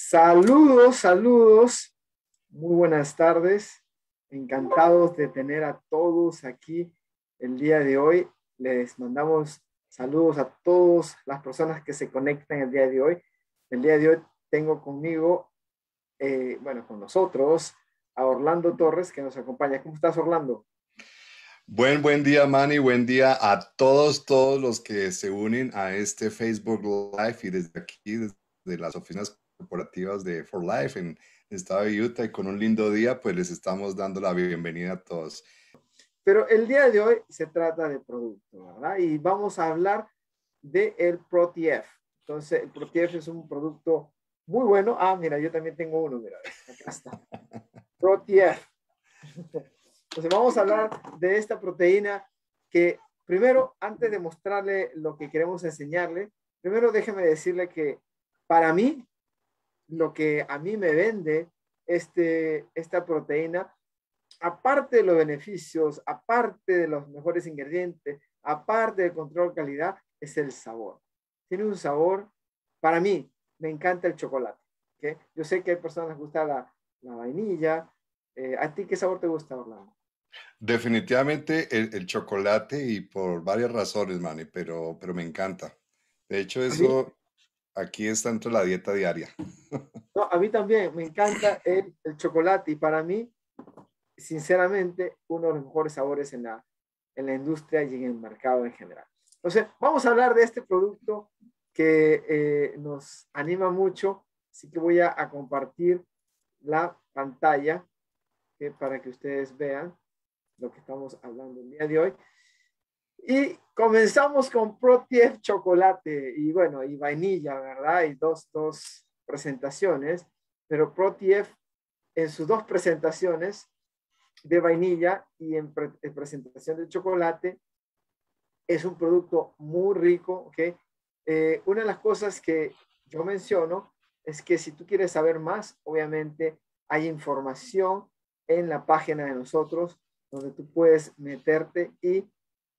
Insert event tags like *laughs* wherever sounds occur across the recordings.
Saludos, saludos. Muy buenas tardes. Encantados de tener a todos aquí el día de hoy. Les mandamos saludos a todas las personas que se conectan el día de hoy. El día de hoy tengo conmigo, eh, bueno, con nosotros, a Orlando Torres que nos acompaña. ¿Cómo estás, Orlando? Buen, buen día, Manny. Buen día a todos, todos los que se unen a este Facebook Live y desde aquí, desde las oficinas corporativas de For Life en el estado de Utah y con un lindo día, pues les estamos dando la bienvenida a todos. Pero el día de hoy se trata de producto, ¿verdad? Y vamos a hablar de el ProTF. Entonces, el ProTF es un producto muy bueno. Ah, mira, yo también tengo uno, mira, acá está. *laughs* ProTF. Entonces, vamos a hablar de esta proteína que, primero, antes de mostrarle lo que queremos enseñarle, primero déjeme decirle que para mí lo que a mí me vende este, esta proteína, aparte de los beneficios, aparte de los mejores ingredientes, aparte del control de calidad, es el sabor. Tiene un sabor, para mí, me encanta el chocolate. Yo sé que hay personas que les gusta la, vainilla. Eh, ¿A ti qué sabor te gusta, Orlando? Definitivamente el, chocolate y por varias razones, Manny, pero, pero me encanta. De hecho, ¿Ah, eso, aquí está entre la dieta diaria. *laughs* No, a mí también me encanta el, chocolate y para mí, sinceramente, uno de los mejores sabores en la, en la industria y en el mercado en general. Entonces, vamos a hablar de este producto que eh, nos anima mucho, así que voy a, compartir la pantalla eh, para que ustedes vean lo que estamos hablando el día de hoy. Y comenzamos con Protief Chocolate y bueno, y vainilla, ¿verdad? Y dos, dos presentaciones, pero Protief en sus dos presentaciones de vainilla y en, presentación de chocolate es un producto muy rico, ¿ok? Eh, una de las cosas que yo menciono es que si tú quieres saber más, obviamente hay información en la página de nosotros donde tú puedes meterte y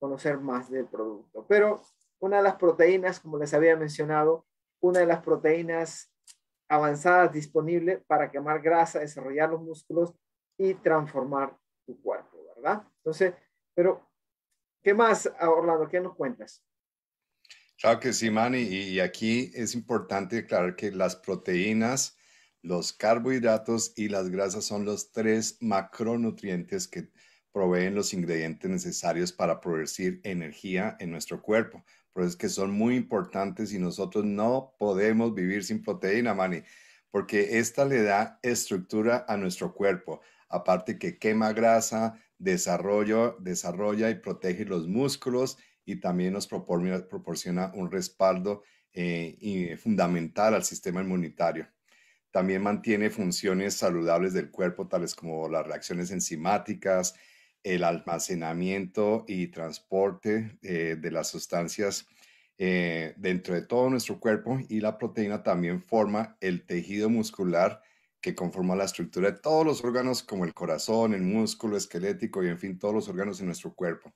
conocer más del producto. Pero una de las proteínas, como les había mencionado, una de las proteínas avanzadas disponible para quemar grasa, desarrollar los músculos y transformar tu cuerpo, ¿verdad? Entonces, pero, ¿qué más, Orlando? ¿Qué nos cuentas? Claro que sí, Manny. Y aquí es importante declarar que las proteínas, los carbohidratos y las grasas son los tres macronutrientes que proveen los ingredientes necesarios para producir energía en nuestro cuerpo. Por es que son muy importantes y nosotros no podemos vivir sin proteína, mani porque esta le da estructura a nuestro cuerpo. Aparte que quema grasa, desarrollo, desarrolla y protege los músculos y también nos proporciona un respaldo eh, fundamental al sistema inmunitario. También mantiene funciones saludables del cuerpo, tales como las reacciones enzimáticas, el almacenamiento y transporte eh, de las sustancias eh, dentro de todo nuestro cuerpo y la proteína también forma el tejido muscular que conforma la estructura de todos los órganos como el corazón, el músculo esquelético y en fin todos los órganos en nuestro cuerpo.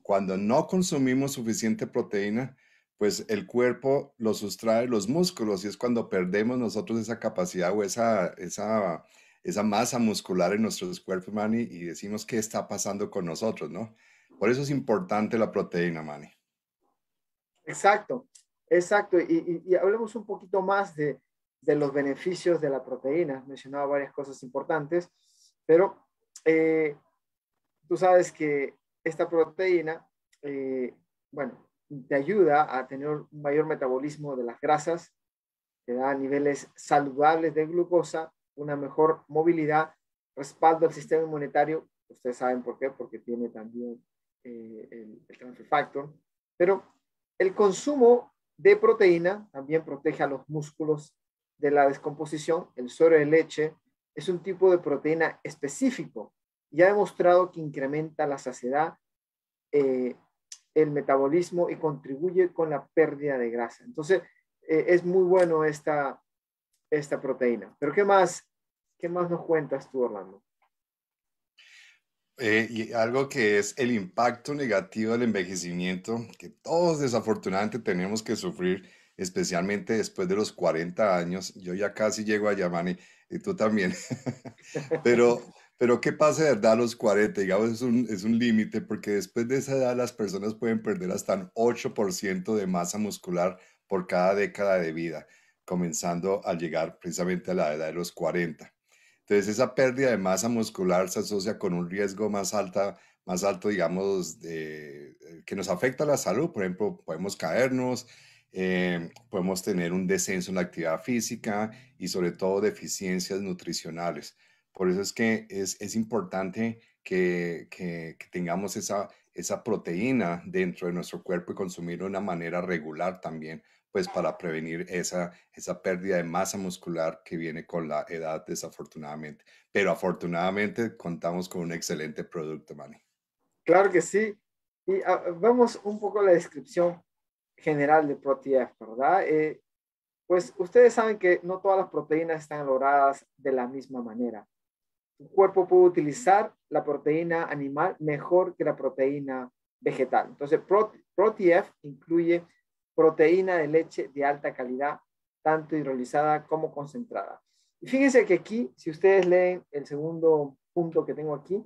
Cuando no consumimos suficiente proteína, pues el cuerpo lo sustrae los músculos y es cuando perdemos nosotros esa capacidad o esa, esa esa masa muscular en nuestro cuerpo Manny, y decimos qué está pasando con nosotros, ¿no? Por eso es importante la proteína, Manny. Exacto, exacto. Y, hablemos un poquito más de, los beneficios de la proteína. Mencionaba varias cosas importantes, pero eh, tú sabes que esta proteína, eh, bueno, te ayuda a tener un mayor metabolismo de las grasas, te da niveles saludables de glucosa una mejor movilidad, respaldo al sistema inmunitario. ustedes saben por qué, porque tiene también eh, el, transfer factor, pero el consumo de proteína también protege a los músculos de la descomposición. El suero de leche es un tipo de proteína específico y ha demostrado que incrementa la saciedad, eh, el metabolismo y contribuye con la pérdida de grasa. Entonces, eh, es muy bueno esta, esta proteína. Pero ¿qué más, qué más nos cuentas tú, Orlando? Eh, y algo que es el impacto negativo del envejecimiento que todos desafortunadamente tenemos que sufrir, especialmente después de los 40 años. Yo ya casi llego a Yamani y tú también. *laughs* pero, pero ¿qué pasa de verdad a los 40? Digamos, es un, es un límite porque después de esa edad las personas pueden perder hasta un 8% de masa muscular por cada década de vida comenzando a llegar precisamente a la edad de los 40. Entonces, esa pérdida de masa muscular se asocia con un riesgo más, alta, más alto, digamos, eh, que nos afecta a la salud. Por ejemplo, podemos caernos, eh, podemos tener un descenso en la actividad física y sobre todo deficiencias nutricionales. Por eso es que es, importante que, tengamos esa, esa proteína dentro de nuestro cuerpo y consumirlo de una manera regular también pues para prevenir esa, esa pérdida de masa muscular que viene con la edad, desafortunadamente. Pero afortunadamente contamos con un excelente producto, Manny. Claro que sí. Y ah, ah, vamos un poco la descripción general de ProTF, ¿verdad? Eh, pues ustedes saben que no todas las proteínas están valoradas de la misma manera. El cuerpo puede utilizar la proteína animal mejor que la proteína vegetal. Entonces, ProTF incluye proteína de leche de alta calidad, tanto hidrolizada como concentrada. Y fíjense que aquí, si ustedes leen el segundo punto que tengo aquí,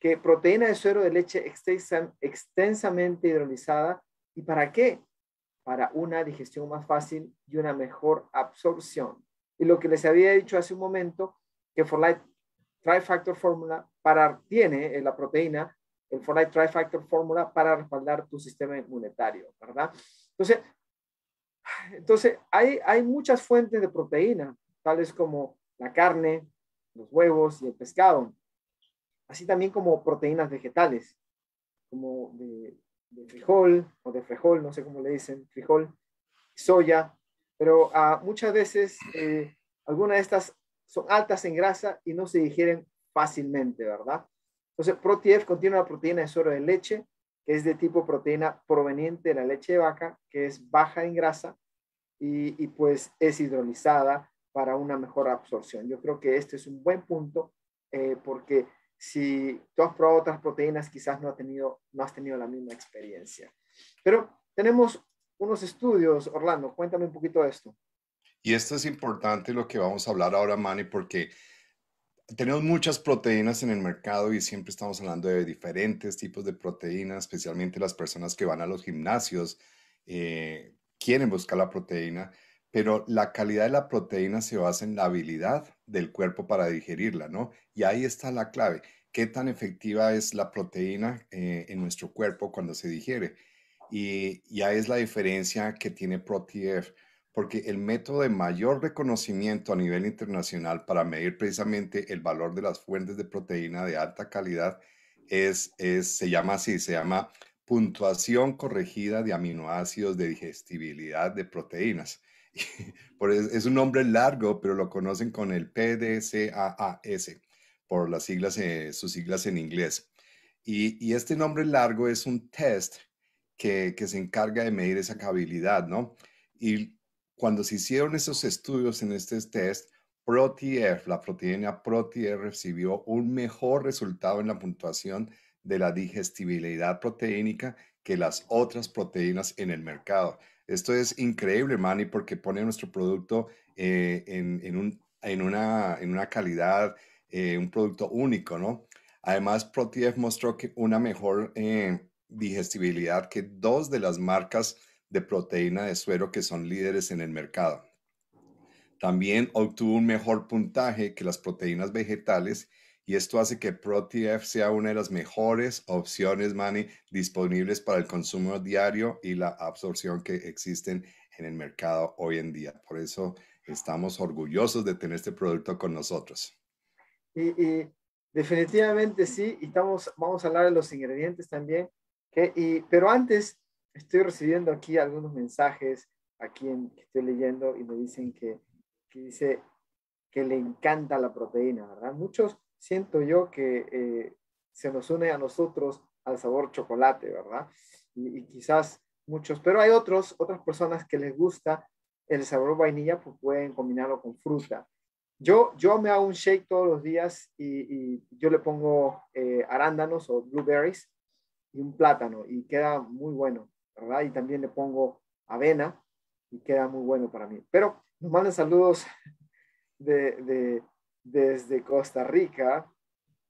que proteína de suero de leche extensa, extensamente hidrolizada. ¿Y para qué? Para una digestión más fácil y una mejor absorción. Y lo que les había dicho hace un momento, que Forlight Tri-Factor Formula para, tiene eh, la proteína, el Forlight Tri-Factor Formula para respaldar tu sistema inmunitario, ¿verdad? Entonces, entonces hay, muchas fuentes de proteína, tales como la carne, los huevos y el pescado, así también como proteínas vegetales, como de, frijol o de frijol, no sé cómo le dicen, frijol, soya, pero ah, muchas veces eh, algunas de estas son altas en grasa y no se digieren fácilmente, ¿verdad? Entonces, ProTF contiene una proteína de suero de leche que es de tipo proteína proveniente de la leche de vaca, que es baja en grasa y, pues es hidrolizada para una mejor absorción. Yo creo que este es un buen punto eh, porque si tú has probado otras proteínas, quizás no, tenido, no has tenido la misma experiencia. Pero tenemos unos estudios, Orlando, cuéntame un poquito de esto. Y esto es importante lo que vamos a hablar ahora, Manny, porque tenemos muchas proteínas en el mercado y siempre estamos hablando de diferentes tipos de proteínas, especialmente las personas que van a los gimnasios eh, quieren buscar la proteína, pero la calidad de la proteína se basa en la habilidad del cuerpo para digerirla, ¿no? Y ahí está la clave. ¿Qué tan efectiva es la proteína eh, en nuestro cuerpo cuando se digiere? Y, ya es la diferencia que tiene ProTF porque el método de mayor reconocimiento a nivel internacional para medir precisamente el valor de las fuentes de proteína de alta calidad es, es se llama así, se llama puntuación corregida de aminoácidos de digestibilidad de proteínas. *laughs* por es, un nombre largo, pero lo conocen con el PDCAAS, por las siglas, eh, sus siglas en inglés. Y, y, este nombre largo es un test que, que se encarga de medir esa cabilidad ¿no? Y cuando se hicieron esos estudios en este test, ProTF, la proteína ProTF recibió un mejor resultado en la puntuación de la digestibilidad proteínica que las otras proteínas en el mercado. Esto es increíble, Manny, porque pone nuestro producto eh, en, una, calidad, eh, un producto único, ¿no? Además, ProTF mostró una mejor eh, digestibilidad que dos de las marcas de proteína de suero que son líderes en el mercado. También obtuvo un mejor puntaje que las proteínas vegetales y esto hace que ProTF sea una de las mejores opciones, Manny, disponibles para el consumo diario y la absorción que existen en el mercado hoy en día. Por eso estamos orgullosos de tener este producto con nosotros. Y, definitivamente sí, y estamos, vamos a hablar de los ingredientes también. Que, y, pero antes, estoy recibiendo aquí algunos mensajes aquí en, que estoy leyendo y me dicen que, dice que le encanta la proteína, ¿verdad? Muchos siento yo que eh, se nos une a nosotros al sabor chocolate, ¿verdad? Y, quizás muchos, pero hay otros, otras personas que les gusta el sabor vainilla, pues pueden combinarlo con fruta. Yo, yo me hago un shake todos los días y, yo le pongo eh, arándanos o blueberries y un plátano y queda muy bueno. Y también le pongo avena y queda muy bueno para mí. Pero nos mandan saludos *laughs* de, de, desde Costa Rica,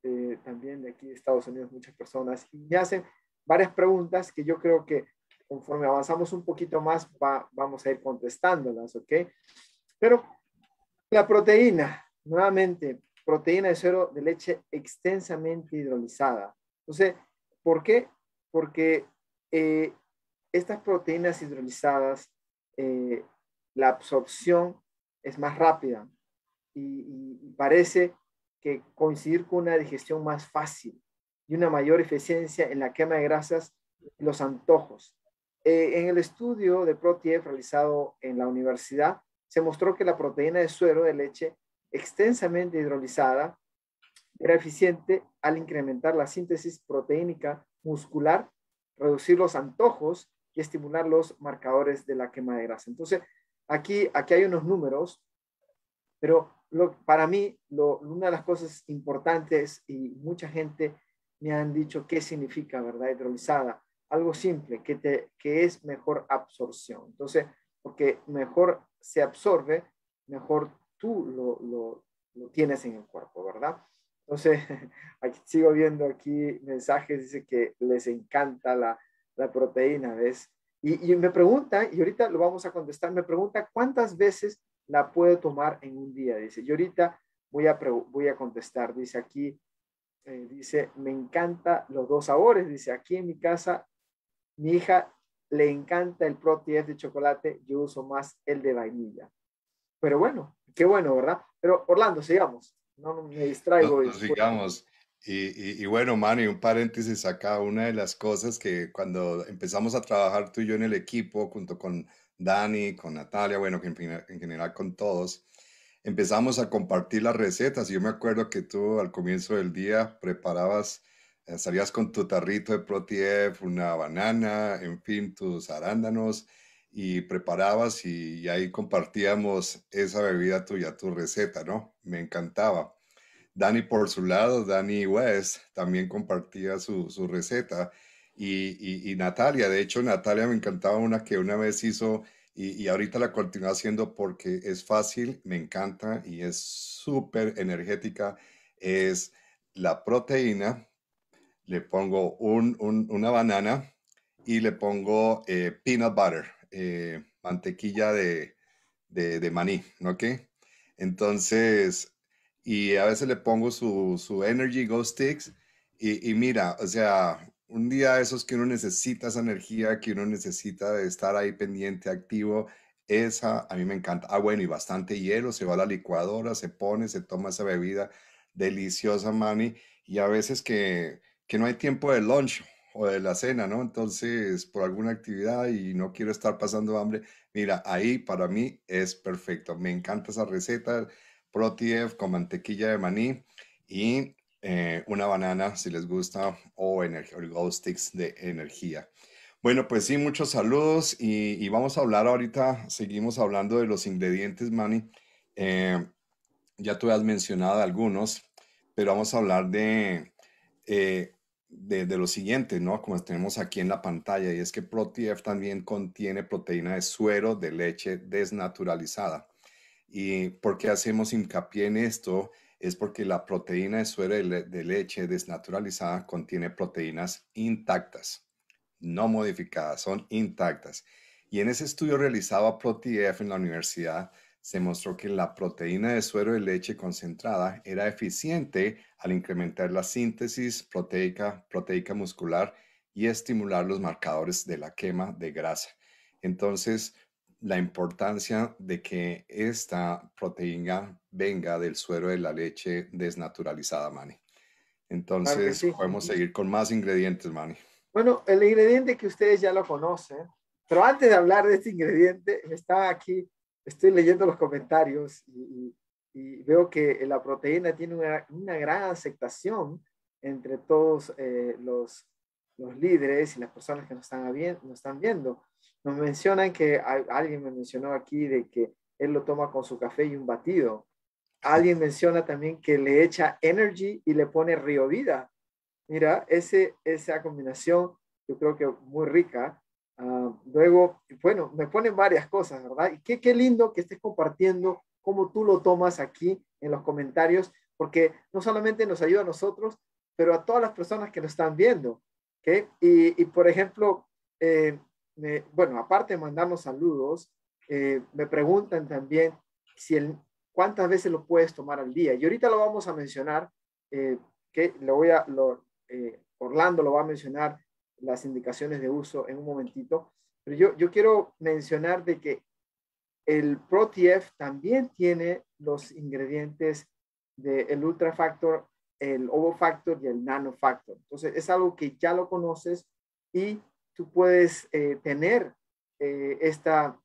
eh, también de aquí de Estados Unidos, muchas personas, y me hacen varias preguntas que yo creo que conforme avanzamos un poquito más va, vamos a ir contestándolas, ¿ok? Pero la proteína, nuevamente, proteína de suero de leche extensamente hidrolizada. Entonces, ¿por qué? Porque eh, estas proteínas hidrolizadas, eh, la absorción es más rápida y, parece que coincidir con una digestión más fácil y una mayor eficiencia en la quema de grasas y los antojos. Eh, en el estudio de ProTIEF realizado en la universidad, se mostró que la proteína de suero de leche extensamente hidrolizada era eficiente al incrementar la síntesis proteínica muscular, reducir los antojos y estimular los marcadores de la quema de grasa. Entonces, aquí, aquí hay unos números, pero para mí una de las cosas importantes y mucha gente me han dicho qué significa, ¿verdad? Hidrolizada. Algo simple, que, que es mejor absorción. Entonces, porque mejor se absorbe, mejor tú lo, lo tienes en el cuerpo, ¿verdad? Entonces, *laughs* sigo viendo aquí mensajes, dice que les encanta la, la proteína, ¿ves? Y, me pregunta, y ahorita lo vamos a contestar, me pregunta cuántas veces la puedo tomar en un día, dice. Y ahorita voy a, voy a contestar, dice aquí, eh, dice, me encanta los dos sabores, dice, aquí en mi casa, mi hija le encanta el proteína de chocolate, yo uso más el de vainilla. Pero bueno, qué bueno, ¿verdad? Pero Orlando, sigamos. No, me distraigo. sigamos. Y, bueno, Manny, y un paréntesis acá, una de las cosas que cuando empezamos a trabajar tú y yo en el equipo, junto con Dani, con Natalia, bueno, que en, general con todos, empezamos a compartir las recetas. Yo me acuerdo que tú al comienzo del día preparabas, eh, salías con tu tarrito de ProTF, una banana, en fin, tus arándanos y preparabas y ahí compartíamos esa bebida tuya, tu receta, ¿no? Me encantaba. Dani por su lado, Dani West, también compartía su, receta. Y, Natalia, de hecho Natalia me encantaba una que una vez hizo y, y ahorita la continúa haciendo porque es fácil, me encanta y es súper energética, es la proteína, le pongo una banana y le pongo eh, peanut butter, eh, mantequilla de, maní, ¿Okay? Entonces, y a veces le pongo su, su Energy Go Sticks y, mira, o sea, un día esos que uno necesita esa energía, que uno necesita estar ahí pendiente, activo, esa a mí me encanta. Ah, bueno, y bastante hielo, se va a la licuadora, se pone, se toma esa bebida deliciosa, mami, y a veces que, que no hay tiempo de lunch o de la cena, ¿no? Entonces, por alguna actividad y no quiero estar pasando hambre, mira, ahí para mí es perfecto. Me encanta esa receta Protief con mantequilla de maní y eh, una banana si les gusta o, o sticks de energía. Bueno, pues sí, muchos saludos y, vamos a hablar ahorita, seguimos hablando de los ingredientes, Manny. Eh, ya tú has mencionado algunos, pero vamos a hablar de, eh, de, de, lo siguiente, ¿no? Como tenemos aquí en la pantalla, y es que ProTF también contiene proteína de suero de leche desnaturalizada. ¿Y por qué hacemos hincapié en esto? Es porque la proteína de suero de leche desnaturalizada contiene proteínas intactas, no modificadas, son intactas. Y en ese estudio realizado a ProTF en la universidad, se mostró que la proteína de suero de leche concentrada era eficiente al incrementar la síntesis proteica, proteica muscular y estimular los marcadores de la quema de grasa. Entonces, la importancia de que esta proteína venga del suero de la leche desnaturalizada, Mani. Entonces, podemos seguir con más ingredientes, Mani. Bueno, el ingrediente que ustedes ya lo conocen, pero antes de hablar de este ingrediente, estaba aquí, estoy leyendo los comentarios y, veo que la proteína tiene una, gran aceptación entre todos eh, los, líderes y las personas que nos están viendo. Nos mencionan que alguien me mencionó aquí de que él lo toma con su café y un batido. Alguien menciona también que le echa energy y le pone río vida. Mira, ese, esa combinación yo creo que muy rica. Ah, luego, bueno, me ponen varias cosas, ¿verdad? Y qué, qué lindo que estés compartiendo cómo tú lo tomas aquí en los comentarios, porque no solamente nos ayuda a nosotros, pero a todas las personas que nos están viendo. ¿okay? Y, por ejemplo, eh, bueno, aparte de mandarnos saludos, eh, me preguntan también si el, cuántas veces lo puedes tomar al día. Y ahorita lo vamos a mencionar, eh, que lo voy a, eh, Orlando lo va a mencionar las indicaciones de uso en un momentito, pero yo, yo quiero mencionar de que el ProTF también tiene los ingredientes del Ultra Factor, el Ovo Factor y el Nano Factor. Entonces, es algo que ya lo conoces y tú puedes eh, tener eh, esta,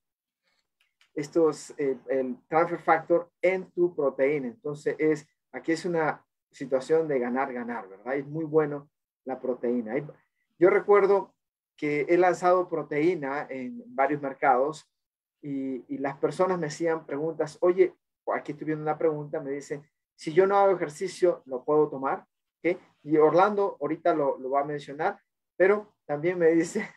estos, eh, el transfer factor en tu proteína. Entonces, es, aquí es una situación de ganar, ganar, ¿verdad? Es muy bueno la proteína. Yo recuerdo que he lanzado proteína en varios mercados y, las personas me hacían preguntas, oye, aquí estoy viendo una pregunta, me dicen, si yo no hago ejercicio, ¿lo puedo tomar? qué Y Orlando ahorita lo, lo, va a mencionar, pero también me dice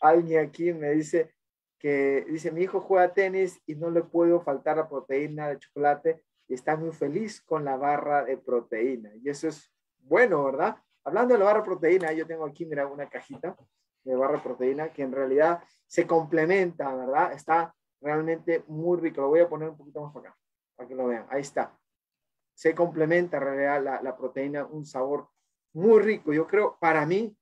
alguien *laughs* aquí, me dice que dice, mi hijo juega tenis y no le puedo faltar la proteína de chocolate y está muy feliz con la barra de proteína. Y eso es bueno, ¿verdad? Hablando de la barra de proteína, yo tengo aquí, mira, una cajita de barra de proteína que en realidad se complementa, ¿verdad? Está realmente muy rico. Lo voy a poner un poquito más para acá, para que lo vean. Ahí está. Se complementa en realidad la proteína, un sabor muy rico. Yo creo, para mí,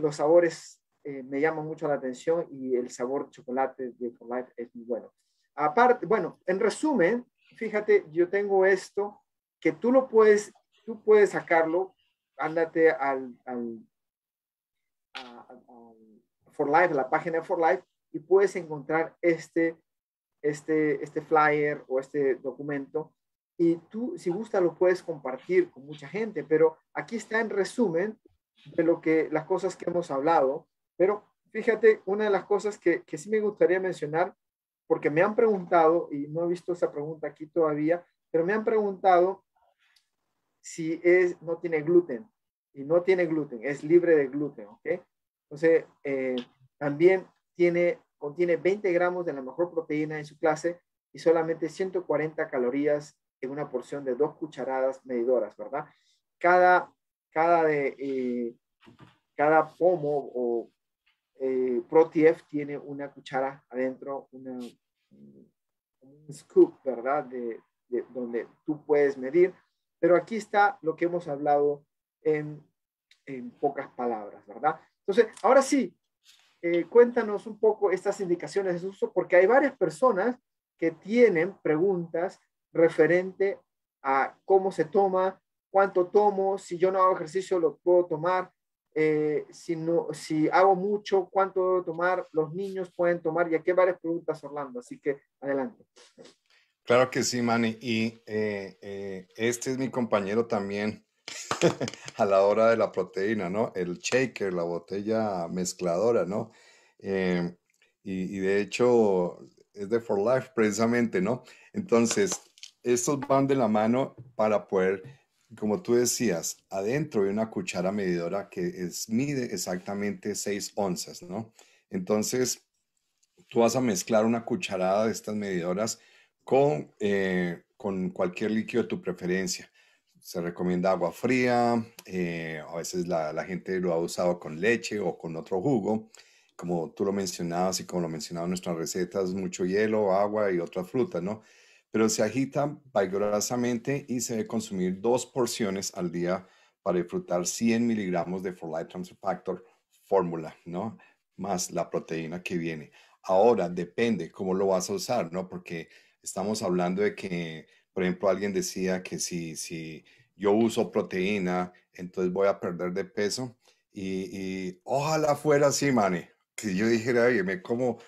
los sabores eh, me llaman mucho la atención y el sabor chocolate de For Life es muy bueno. Aparte, bueno, en resumen, fíjate, yo tengo esto que tú lo puedes, tú puedes sacarlo, ándate al, al For Life, la página de For Life, y puedes encontrar este, este, este flyer o este documento. Y tú, si gusta, lo puedes compartir con mucha gente, pero aquí está en resumen de lo que las cosas que hemos hablado, pero fíjate, una de las cosas que, que sí me gustaría mencionar, porque me han preguntado, y no he visto esa pregunta aquí todavía, pero me han preguntado si es, no tiene gluten, y no tiene gluten, es libre de gluten, ¿ok? Entonces, eh, también tiene, contiene 20 gramos de la mejor proteína en su clase y solamente 140 calorías en una porción de dos cucharadas medidoras, ¿verdad? Cada cada, de, eh, cada pomo o eh, tiene una cuchara adentro, una, un scoop, ¿verdad? De, donde tú puedes medir. Pero aquí está lo que hemos hablado en, pocas palabras, ¿verdad? Entonces, ahora sí, eh, cuéntanos un poco estas indicaciones de uso, porque hay varias personas que tienen preguntas referente a cómo se toma, cuánto tomo, si yo no hago ejercicio lo puedo tomar, eh, si, no, si hago mucho, cuánto debo tomar, los niños pueden tomar, y aquí hay varias preguntas, Orlando, así que adelante. Claro que sí, Manny, y eh, eh, este es mi compañero también *laughs* a la hora de la proteína, ¿no? El shaker, la botella mezcladora, ¿no? Y, y de hecho es de For Life precisamente, ¿no? Entonces, estos van de la mano para poder como tú decías, adentro hay una cuchara medidora que es, mide exactamente 6 onzas, ¿no? Entonces, tú vas a mezclar una cucharada de estas medidoras con, eh, cualquier líquido de tu preferencia. Se recomienda agua fría, eh, a veces la, la, gente lo ha usado con leche o con otro jugo. Como tú lo mencionabas y como lo mencionaba en nuestras recetas, mucho hielo, agua y otras frutas, ¿no? pero se agita vigorosamente y se debe consumir dos porciones al día para disfrutar 100 miligramos de light Transfer Factor fórmula, ¿no? Más la proteína que viene. Ahora depende cómo lo vas a usar, ¿no? Porque estamos hablando de que, por ejemplo, alguien decía que si, si yo uso proteína, entonces voy a perder de peso. Y, ojalá fuera así, Mane, que yo dijera, oye, me como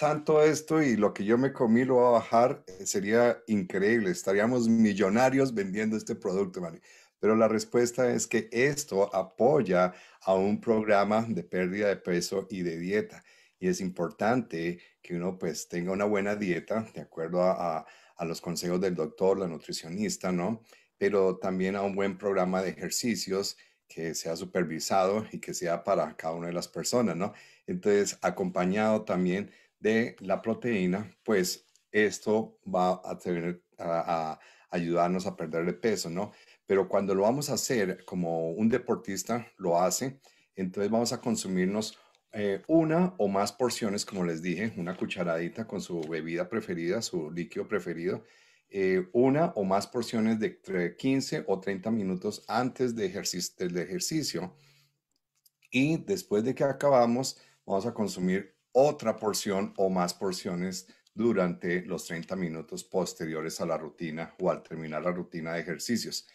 tanto esto y lo que yo me comí lo va a bajar, eh, sería increíble. Estaríamos millonarios vendiendo este producto, ¿vale? Pero la respuesta es que esto apoya a un programa de pérdida de peso y de dieta. Y es importante que uno pues tenga una buena dieta, de acuerdo a, a, a los consejos del doctor, la nutricionista, ¿no? Pero también a un buen programa de ejercicios que sea supervisado y que sea para cada una de las personas, ¿no? Entonces, acompañado también de la proteína, pues esto va a, tener, a, ayudarnos a perder el peso, ¿no? Pero cuando lo vamos a hacer como un deportista lo hace, entonces vamos a consumirnos eh, una o más porciones, como les dije, una cucharadita con su bebida preferida, su líquido preferido, eh, una o más porciones de 15 o 30 minutos antes de ejercicio, del ejercicio. Y después de que acabamos, vamos a consumir otra porción o más porciones durante los 30 minutos posteriores a la rutina o al terminar la rutina de ejercicios.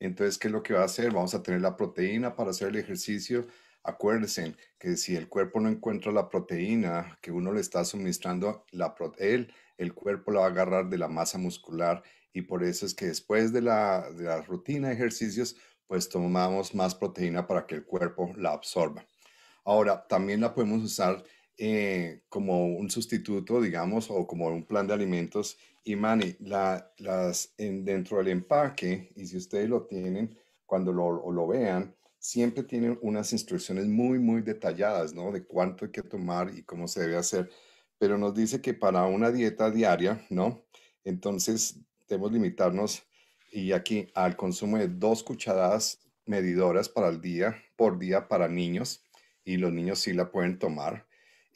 Entonces, ¿qué es lo que va a hacer? Vamos a tener la proteína para hacer el ejercicio. Acuérdense que si el cuerpo no encuentra la proteína que uno le está suministrando, la él, el cuerpo la va a agarrar de la masa muscular y por eso es que después de la rutina de ejercicios, pues tomamos más proteína para que el cuerpo la absorba. Ahora, también la podemos usar eh, como un sustituto, digamos, o como un plan de alimentos. Y mani, las, dentro del empaque, y si ustedes lo tienen, cuando lo, lo vean, siempre tienen unas instrucciones muy, muy detalladas, ¿no? De cuánto hay que tomar y cómo se debe hacer. Pero nos dice que para una dieta diaria, ¿no? Entonces, debemos limitarnos y aquí al consumo de dos cucharadas medidoras para el día, por día para niños, y los niños sí la pueden tomar.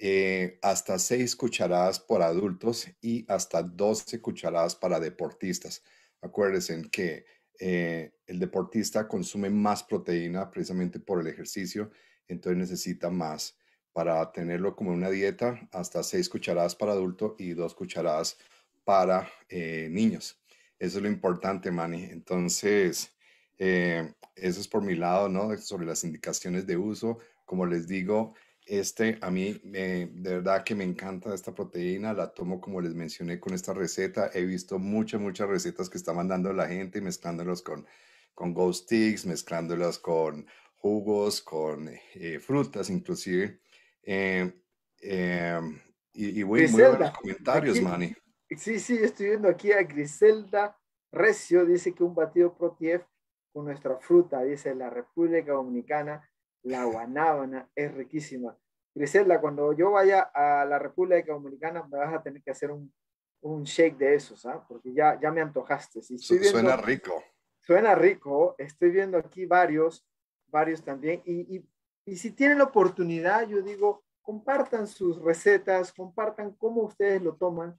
Eh, hasta 6 cucharadas por adultos y hasta 12 cucharadas para deportistas. Acuérdense que eh, el deportista consume más proteína precisamente por el ejercicio, entonces necesita más. Para tenerlo como una dieta, hasta 6 cucharadas para adulto y dos cucharadas para eh, niños. Eso es lo importante, Manny. Entonces, eso es por mi lado, ¿no? Sobre las indicaciones de uso. Como les digo, este, a mí, de verdad que me encanta esta proteína, la tomo como les mencioné con esta receta. He visto muchas, muchas recetas que está mandando la gente, mezclándolas con, con ghost sticks, mezclándolas con jugos, con eh, frutas inclusive. Eh, eh, y, y voy, muy los comentarios, Mani. Sí, sí, estoy viendo aquí a Griselda Recio, dice que un batido ProTF con nuestra fruta, dice la República Dominicana la guanábana es riquísima. Griselda, cuando yo vaya a la República Dominicana me vas a tener que hacer un, un shake de esos, ¿ah? porque ya, ya me antojaste. Si suena rico. Suena rico. Estoy viendo aquí varios, varios también. Y, y si tienen la oportunidad, yo digo, compartan sus recetas, compartan cómo ustedes lo toman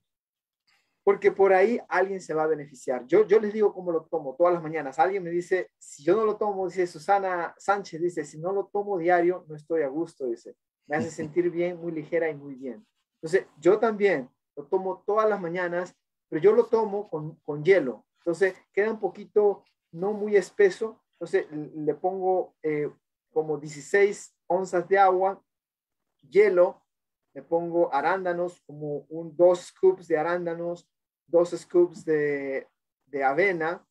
porque por ahí alguien se va a beneficiar. Yo, yo les digo cómo lo tomo todas las mañanas. Alguien me dice, si yo no lo tomo, dice Susana Sánchez, dice, si no lo tomo diario, no estoy a gusto, dice. Me hace sentir bien, muy ligera y muy bien. Entonces, yo también lo tomo todas las mañanas, pero yo lo tomo con, hielo. Entonces, queda un poquito no muy espeso. Entonces, le pongo eh, como 16 onzas de agua, hielo, le pongo arándanos como un dos scoops de arándanos, dos scoops de, de avena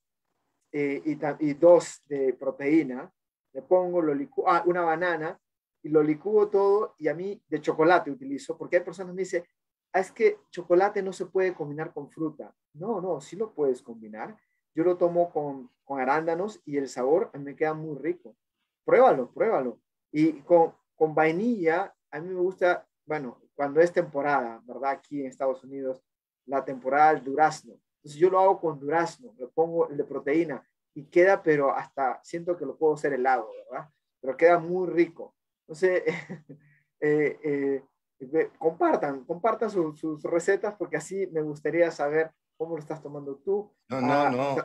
eh, y, y, dos de proteína. Le pongo lo licu ah, una banana y lo licuo todo y a mí de chocolate utilizo, porque hay personas que me dicen, ah, es que chocolate no se puede combinar con fruta. No, no, sí lo puedes combinar. Yo lo tomo con, con arándanos y el sabor me queda muy rico. Pruébalo, pruébalo. Y con, con vainilla, a mí me gusta bueno, cuando es temporada, ¿verdad? Aquí en Estados Unidos, la temporada del durazno. Entonces yo lo hago con durazno, le pongo de proteína y queda, pero hasta siento que lo puedo hacer helado, ¿verdad? Pero queda muy rico. Entonces, *laughs* eh, eh, compartan, compartan sus recetas porque así me gustaría saber cómo lo estás tomando tú. No, no, ah, no.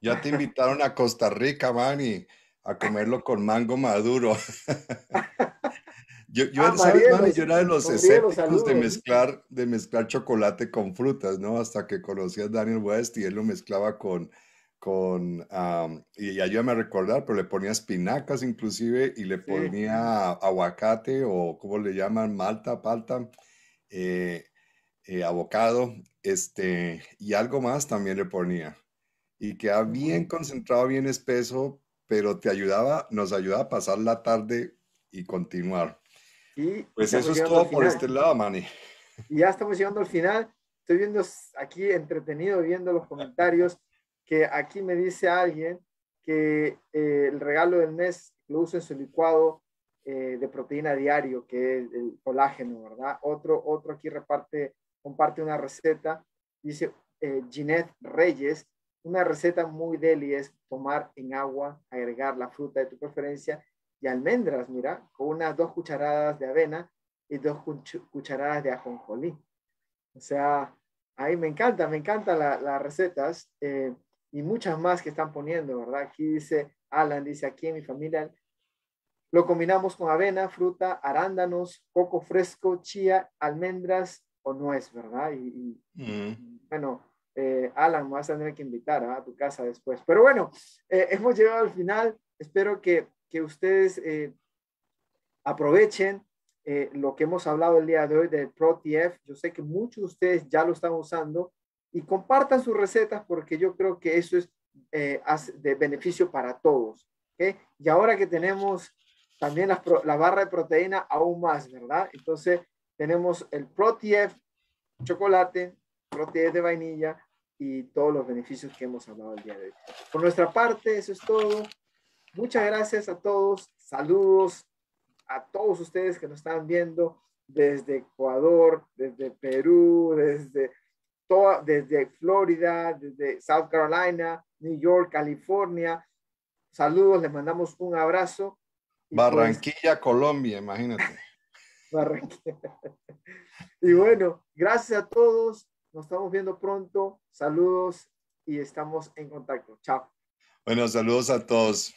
Ya te invitaron a Costa Rica, y a comerlo con mango maduro. *laughs* Ah, yo, era de los escépticos de mezclar, de mezclar chocolate con frutas, ¿no? Hasta que conocí a Daniel West y él lo mezclaba con, con y ayúdame a recordar, pero le ponía espinacas inclusive y le ponía aguacate o como le llaman, malta, palta, eh, eh, abocado este, y algo más también le ponía. Y queda bien concentrado, bien espeso, pero te ayudaba, nos ayudaba a pasar la tarde y continuar pues eso es todo por este lado, Manny. Y ya estamos llegando al final. Estoy viendo aquí entretenido, viendo los comentarios, que aquí me dice alguien que eh, el regalo del mes lo usa en su licuado eh, de proteína diario, que es el colágeno, ¿verdad? Otro, otro aquí reparte, comparte una receta, dice eh, Ginette Reyes, una receta muy deli es tomar en agua, agregar la fruta de tu preferencia y almendras, mira, con unas dos cucharadas de avena y dos cucharadas de ajonjolí. O sea, ahí me encanta, me encanta las recetas eh, y muchas más que están poniendo, ¿verdad? Aquí dice Alan, dice aquí en mi familia lo combinamos con avena, fruta, arándanos, coco fresco, chía, almendras o nuez, ¿verdad? Y, mm. bueno, eh, Alan, me vas a tener que invitar ¿ah? a tu casa después. Pero bueno, eh, hemos llegado al final. Espero que que ustedes eh, aprovechen eh, lo que hemos hablado el día de hoy del ProTF. Yo sé que muchos de ustedes ya lo están usando y compartan sus recetas porque yo creo que eso es eh, de beneficio para todos. Y ahora que tenemos también la, la, barra de proteína aún más, ¿verdad? Entonces tenemos el ProTF chocolate, ProTF de vainilla y todos los beneficios que hemos hablado el día de hoy. Por nuestra parte, eso es todo. Muchas gracias a todos. Saludos a todos ustedes que nos están viendo desde Ecuador, desde Perú, desde, desde Florida, desde South Carolina, New York, California. Saludos, les mandamos un abrazo. Pues, Barranquilla, Colombia, imagínate. *laughs* Barranquilla. *laughs* Y bueno, gracias a todos. Nos estamos viendo pronto. Saludos y estamos en contacto. Chao. Bueno, saludos a todos.